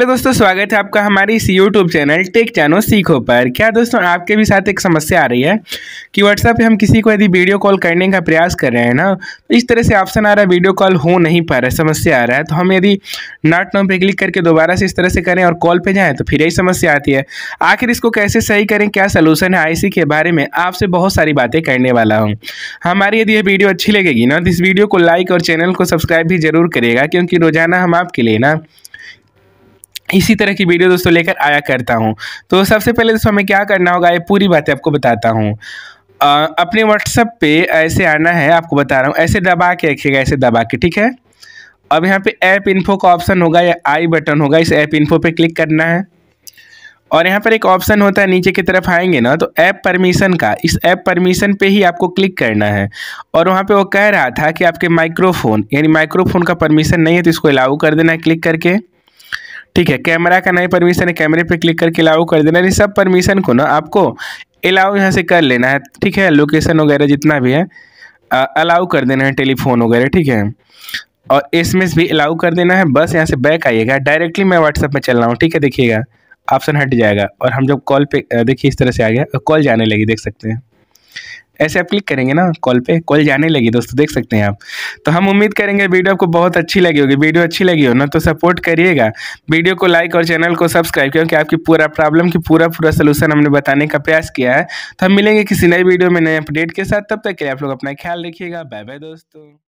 hello दोस्तों स्वागत है आपका हमारे इस यूट्यूब चैनल टेक जानो सीखो पर क्या दोस्तों आपके भी साथ एक समस्या आ रही है कि व्हाट्सएप पे हम किसी को यदि वीडियो कॉल करने का प्रयास कर रहे हैं ना तो इस तरह से ऑप्शन आ रहा है वीडियो कॉल हो नहीं पा रहा है समस्या आ रहा है तो हम यदि नॉट नो पे क्लिक करके दोबारा से इस तरह से करें और कॉल पर जाएँ तो फिर यही समस्या आती है आखिर इसको कैसे सही करें क्या सोलूशन है इसी के बारे में आपसे बहुत सारी बातें करने वाला हूँ हमारी यदि यह वीडियो अच्छी लगेगी ना तो इस वीडियो को लाइक और चैनल को सब्सक्राइब भी जरूर करेगा क्योंकि रोजाना हम आपके लिए ना इसी तरह की वीडियो दोस्तों लेकर आया करता हूँ तो सबसे पहले दोस्तों हमें क्या करना होगा ये पूरी बातें आपको बताता हूँ अपने व्हाट्सअप पे ऐसे आना है आपको बता रहा हूँ ऐसे दबा के रखिएगा ऐसे दबा के ठीक है अब यहाँ पे ऐप इन्फो का ऑप्शन होगा या आई बटन होगा इस ऐप इन्फो पे क्लिक करना है और यहाँ पर एक ऑप्शन होता है नीचे की तरफ आएंगे ना तो ऐप परमिशन का इस ऐप परमिशन पे ही आपको क्लिक करना है और वहाँ पे वो कह रहा था कि आपके माइक्रोफोन यानी माइक्रोफोन का परमिशन नहीं है तो इसको अलाउ कर देना है क्लिक करके ठीक है कैमरा का नई परमिशन है कैमरे पे क्लिक करके अलाउ कर देना ये सब परमिशन को ना आपको अलाउ यहाँ से कर लेना है ठीक है लोकेशन वगैरह जितना भी है अलाउ कर देना है टेलीफोन वगैरह ठीक है और एस भी अलाउ कर देना है बस यहाँ से बैक आइएगा डायरेक्टली मैं व्हाट्सअप में चल रहा हूँ ठीक है देखिएगा ऑप्शन हट जाएगा और हम जब कॉल पे देखिए इस तरह से आ गया कॉल जाने लगी देख सकते हैं ऐसे आप क्लिक करेंगे ना कॉल पे कॉल जाने लगी दोस्तों देख सकते हैं आप तो हम उम्मीद करेंगे वीडियो आपको बहुत अच्छी लगी होगी वीडियो अच्छी लगी हो ना तो सपोर्ट करिएगा वीडियो को लाइक और चैनल को सब्सक्राइब क्योंकि आपकी पूरा प्रॉब्लम की पूरा पूरा सोल्यूशन हमने बताने का प्रयास किया है तो हम मिलेंगे किसी नए वीडियो में नए अपडेट के साथ तब तक के लिए आप लोग अपना ख्याल रखिएगा बाय बाय दोस्तों